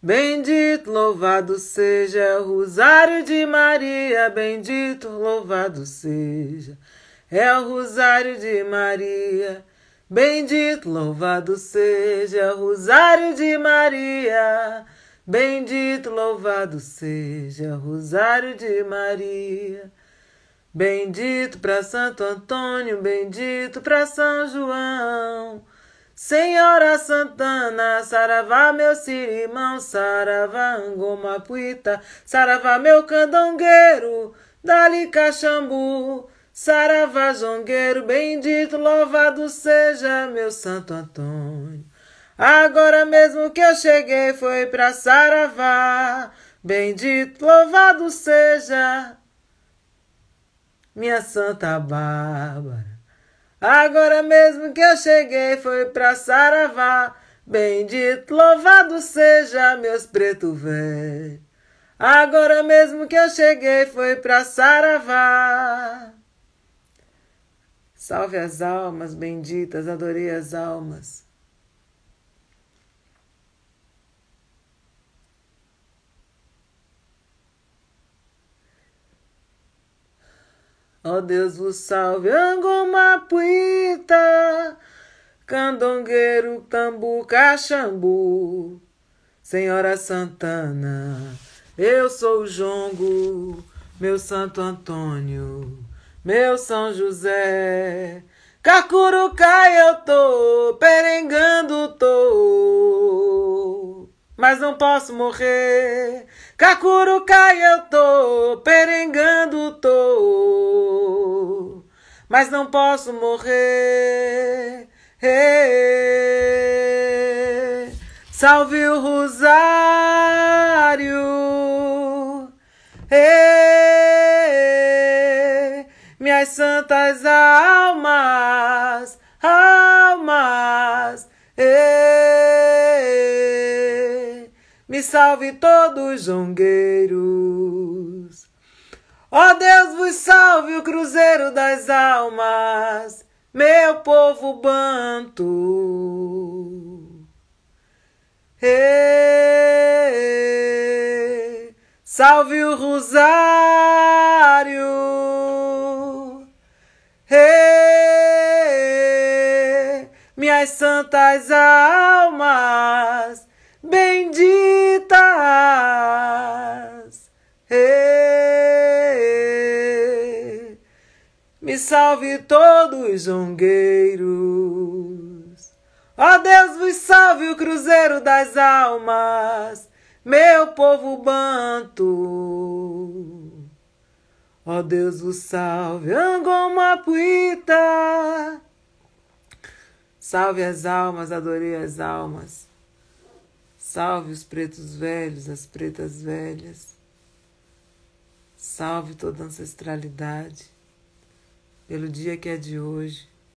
Bendito, louvado seja o Rosário de Maria, bendito, louvado seja. É o Rosário de Maria, bendito, louvado seja o Rosário de Maria, bendito, louvado seja o Rosário de Maria. Bendito para Santo Antônio, bendito para São João. Senhora Santana, saravá meu sirimão, saravá angomapuita, saravá meu candongueiro, dali cachambu, saravá jongueiro, bendito, louvado seja meu Santo Antônio. Agora mesmo que eu cheguei foi pra saravá, bendito, louvado seja minha Santa Bárbara. Agora mesmo que eu cheguei foi pra Saravá. Bendito, louvado seja meus preto véi. Agora mesmo que eu cheguei foi pra Saravá. Salve as almas benditas, adorei as almas. Ó oh Deus vos salve, Angomapuita, Candongueiro, Tambu, Caxambu, Senhora Santana, eu sou o Jongo, meu Santo Antônio, meu São José. Cacurucai eu tô, perengando tô, mas não posso morrer. Cacurucai eu tô, perengando mas não posso morrer. Hey, salve o Rosário, hey, minhas santas almas, almas, hey, me salve todo zongueiro. Ó oh Deus vos salve o Cruzeiro das Almas, meu povo banto. E, salve o Rosário. E, minhas santas almas, bendita. me salve todos os zongueiros. Ó Deus, vos salve o cruzeiro das almas, meu povo banto. Ó Deus, vos salve, Angomapuita, Salve as almas, adorei as almas. Salve os pretos velhos, as pretas velhas. Salve toda a ancestralidade pelo dia que é de hoje,